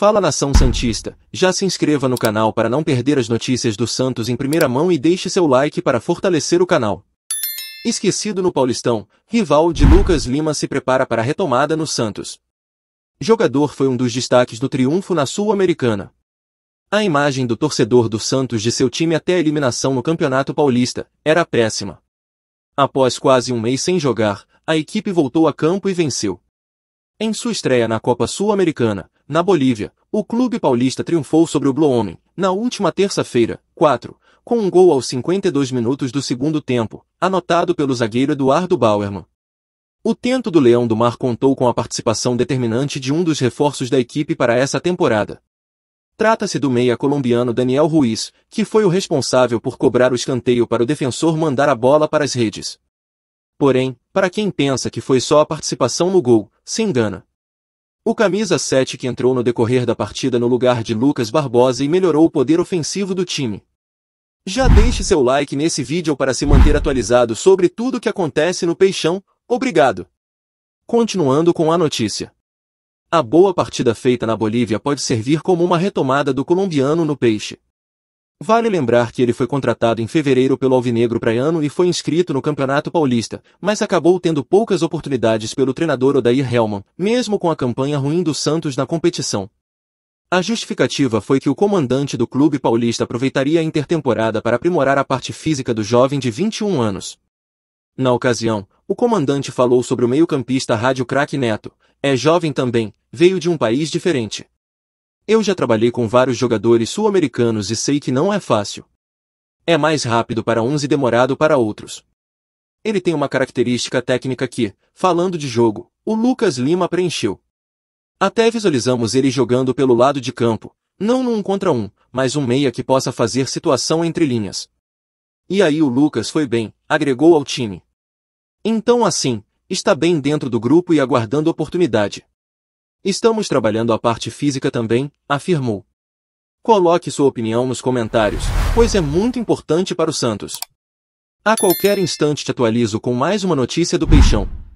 Fala nação santista, já se inscreva no canal para não perder as notícias do Santos em primeira mão e deixe seu like para fortalecer o canal. Esquecido no Paulistão, rival de Lucas Lima se prepara para a retomada no Santos. Jogador foi um dos destaques do triunfo na Sul-Americana. A imagem do torcedor do Santos de seu time até a eliminação no Campeonato Paulista era péssima. Após quase um mês sem jogar, a equipe voltou a campo e venceu. Em sua estreia na Copa Sul-Americana, na Bolívia, o clube paulista triunfou sobre o Blooming, na última terça-feira, 4, com um gol aos 52 minutos do segundo tempo, anotado pelo zagueiro Eduardo Bauerman. O tento do Leão do Mar contou com a participação determinante de um dos reforços da equipe para essa temporada. Trata-se do meia colombiano Daniel Ruiz, que foi o responsável por cobrar o escanteio para o defensor mandar a bola para as redes. Porém, para quem pensa que foi só a participação no gol, se engana. O camisa 7 que entrou no decorrer da partida no lugar de Lucas Barbosa e melhorou o poder ofensivo do time. Já deixe seu like nesse vídeo para se manter atualizado sobre tudo o que acontece no Peixão, obrigado! Continuando com a notícia. A boa partida feita na Bolívia pode servir como uma retomada do colombiano no peixe. Vale lembrar que ele foi contratado em fevereiro pelo Alvinegro Praiano e foi inscrito no Campeonato Paulista, mas acabou tendo poucas oportunidades pelo treinador Odair Helman, mesmo com a campanha ruim do Santos na competição. A justificativa foi que o comandante do clube paulista aproveitaria a intertemporada para aprimorar a parte física do jovem de 21 anos. Na ocasião, o comandante falou sobre o meio-campista Rádio Craque Neto. É jovem também, veio de um país diferente. Eu já trabalhei com vários jogadores sul-americanos e sei que não é fácil. É mais rápido para uns e demorado para outros. Ele tem uma característica técnica que, falando de jogo, o Lucas Lima preencheu. Até visualizamos ele jogando pelo lado de campo, não num contra um, mas um meia que possa fazer situação entre linhas. E aí o Lucas foi bem, agregou ao time. Então assim, está bem dentro do grupo e aguardando oportunidade. Estamos trabalhando a parte física também, afirmou. Coloque sua opinião nos comentários, pois é muito importante para o Santos. A qualquer instante te atualizo com mais uma notícia do Peixão.